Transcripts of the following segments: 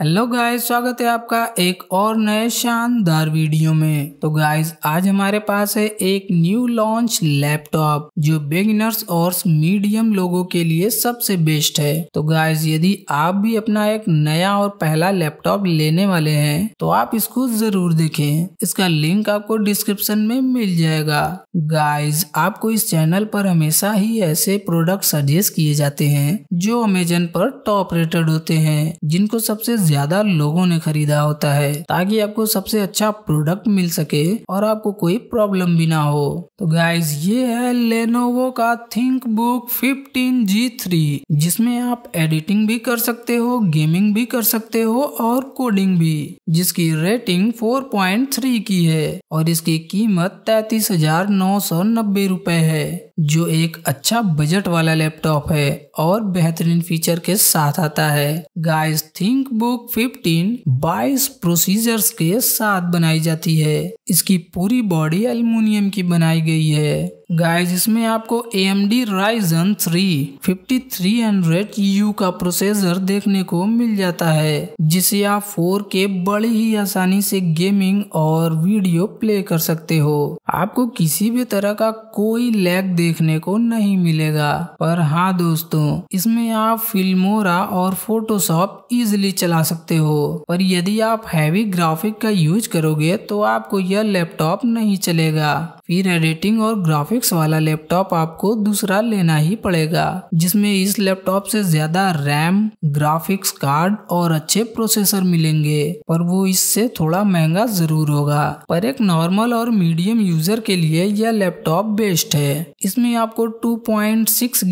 hello guys स्वागत है आपका एक और नए शानदार वीडियो में तो गाइस आज हमारे पास है एक न्यू लॉन्च लैपटॉप जो बिगिनर्स और मीडियम लोगों के लिए सबसे बेस्ट है तो गाइस यदि आप भी अपना एक नया और पहला लैपटॉप लेने वाले हैं तो आप इसको जरूर देखें इसका लिंक आपको डिस्क्रिप्शन में मिल जाएगा गाइज आपको इस चैनल पर हमेशा ही ऐसे प्रोडक्ट सजेस्ट किए जाते हैं जो अमेजन पर टॉप रेटेड होते हैं जिनको सबसे ज्यादा लोगों ने खरीदा होता है ताकि आपको सबसे अच्छा प्रोडक्ट मिल सके और आपको कोई प्रॉब्लम भी ना हो तो गाइज ये है लेनोवो का Think Book fifteen G three जिसमे आप एडिटिंग भी कर सकते हो गेमिंग भी कर सकते हो और कोडिंग भी जिसकी रेटिंग 4.3 की है और इसकी कीमत तैतीस हजार नौ सौ नब्बे रूपए है जो एक अच्छा बजट वाला लैपटॉप है और बेहतरीन फीचर के साथ आता है guys Think Book Book 15 22 procedures के साथ बनाई जाती है इसकी पूरी बॉडी एल्यूमिनियम की बनाई गई है गाइस इसमें आपको A M D Ryzen three fifty three hundred U का प्रोसेसर देखने को मिल जाता है जिसे आप फोर के बड़ी ही आसानी से गेमिंग और वीडियो प्ले कर सकते हो आपको किसी भी तरह का कोई लैग देखने को नहीं मिलेगा पर हाँ दोस्तों इसमें आप फिल्मोरा और फोटोशॉप इजिली चला सकते हो पर यदि आप हैवी ग्राफिक का यूज करोगे तो आपको यह लैपटॉप नहीं चलेगा फिर एडिटिंग और ग्राफिक्स वाला लैपटॉप आपको दूसरा लेना ही पड़ेगा जिसमें इस लैपटॉप से ज्यादा रैम ग्राफिक्स कार्ड और अच्छे प्रोसेसर मिलेंगे पर वो इससे थोड़ा महंगा जरूर होगा पर एक नॉर्मल और मीडियम यूजर के लिए यह लैपटॉप बेस्ट है इसमें आपको 2.6 सिक्स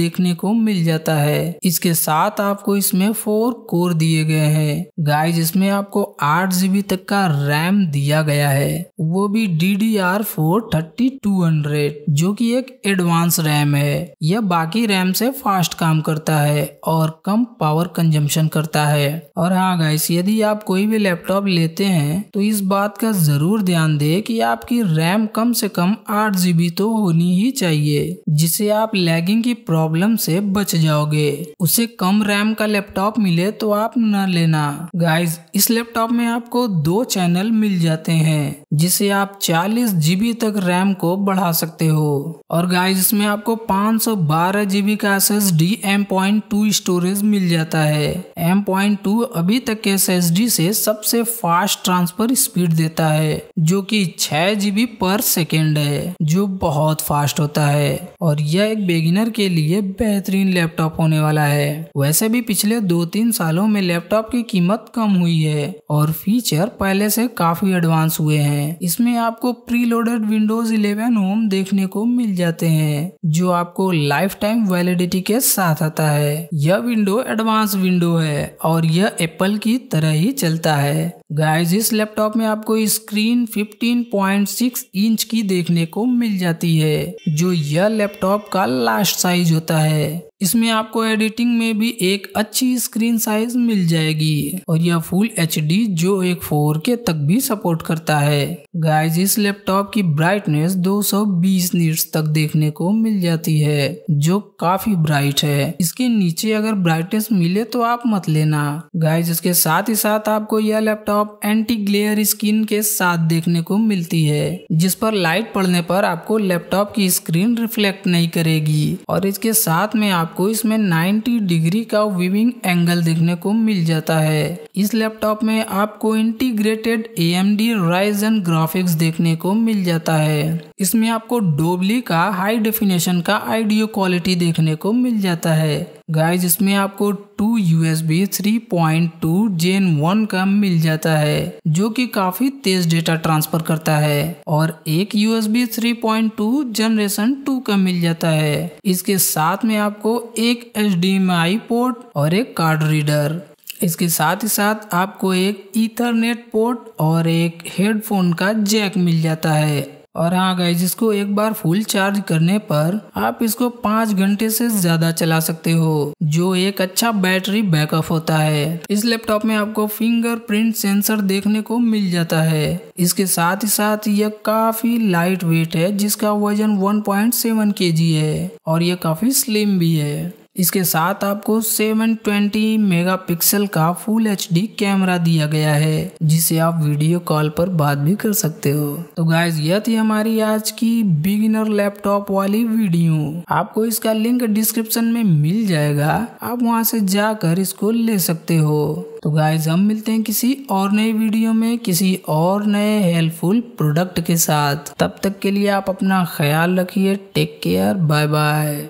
देखने को मिल जाता है इसके साथ आपको इसमें फोर कोर दिए गए हैं गाइस इसमें आपको आठ जीबी तक का रैम दिया गया है वो भी D D R R four thirty two hundred जो कि एक एडवांस रैम है यह बाकी रैम से फास्ट काम करता है और कम पावर कंजम्पशन करता है और हाँ गाइस यदि आप कोई भी लैपटॉप लेते हैं तो इस बात का जरूर ध्यान दे कि आपकी रैम कम से कम आठ जीबी तो होनी ही चाहिए जिसे आप लैगिंग की प्रॉब्लम से बच जाओगे उसे कम रैम का लैपटॉप मिले तो आप न लेना गाइस इस लैपटॉप में आपको दो चैनल मिल जाते हैं जिसे आप 40 जीबी तक रैम को बढ़ा सकते हो और गाइस इसमें आपको 512 जीबी का S D M point two storage मिल जाता है एम पॉइंट टू अभी तक के एस एस डी से सबसे फास्ट ट्रांसफर स्पीड देता है जो कि 6 जीबी पर सेकेंड है जो बहुत फास्ट होता है और यह एक बेगिनर के लिए बेहतरीन लैपटॉप होने वाला है वैसे भी पिछले दो तीन सालों में लैपटॉप की कीमत कम हुई है और फीचर पहले से काफी एडवांस हुए हैं हैं इसमें आपको प्री लोडेड विंडोज 11 होम देखने को मिल जाते हैं जो आपको लाइफ टाइम वैलिडिटी के साथ आता है यह विंडो एडवांस विंडो है और यह एप्पल की तरह ही चलता है गाइस इस लैपटॉप में आपको स्क्रीन 15.6 इंच की देखने को मिल जाती है जो यह लैपटॉप का लास्ट साइज होता है इसमें आपको एडिटिंग में भी एक अच्छी स्क्रीन साइज मिल जाएगी और यह फुल एच जो एक फोर के तक भी सपोर्ट करता है गाइज इस लैपटॉप की ब्राइटनेस 220 नीट्स तक देखने को मिल जाती है जो काफी ब्राइट है इसके नीचे अगर ब्राइटनेस मिले तो आप मत लेना गाइज इसके साथ ही साथ आपको यह लैपटॉप एंटी ग्लेयर स्क्रीन के साथ देखने को मिलती है जिस पर लाइट पड़ने पर आपको लैपटॉप की स्क्रीन रिफ्लेक्ट नहीं करेगी और इसके साथ में आप आपको इसमें 90 डिग्री का विविंग एंगल देखने को मिल जाता है इस लैपटॉप में आपको integrated A M D Ryzen graphics देखने को मिल जाता है इसमें आपको डोबली का हाई डेफिनेशन का आइडियो क्वालिटी देखने को मिल जाता है गाइज इसमें आपको two U S B three point two gen one का मिल जाता है जो कि काफी तेज डेटा ट्रांसफर करता है और एक U S B three point two generation two का मिल जाता है इसके साथ में आपको एक H D M I port और एक कार्ड रीडर इसके साथ ही साथ आपको एक ईथरनेट पोर्ट और एक हेडफोन का जैक मिल जाता है और हाँ गाइज इसको एक बार फुल चार्ज करने पर आप इसको पाँच घंटे से ज्यादा चला सकते हो जो एक अच्छा बैटरी बैकअप होता है इस लैपटॉप में आपको फिंगरप्रिंट सेंसर देखने को मिल जाता है इसके साथ ही साथ यह काफी लाइट वेट है जिसका वजन 1.7 केजी है और यह काफी स्लिम भी है इसके साथ आपको 720 मेगापिक्सल का फुल एच कैमरा दिया गया है जिसे आप वीडियो कॉल पर बात भी कर सकते हो तो गाइज यह थी हमारी आज की बिगिनर लैपटॉप वाली वीडियो आपको इसका लिंक डिस्क्रिप्शन में मिल जाएगा आप वहां से जाकर इसको ले सकते हो तो गाइज हम मिलते हैं किसी और नए वीडियो में किसी और नए हेल्पफुल प्रोडक्ट के साथ तब तक के लिए आप अपना ख्याल रखिए टेक केयर बाय बाय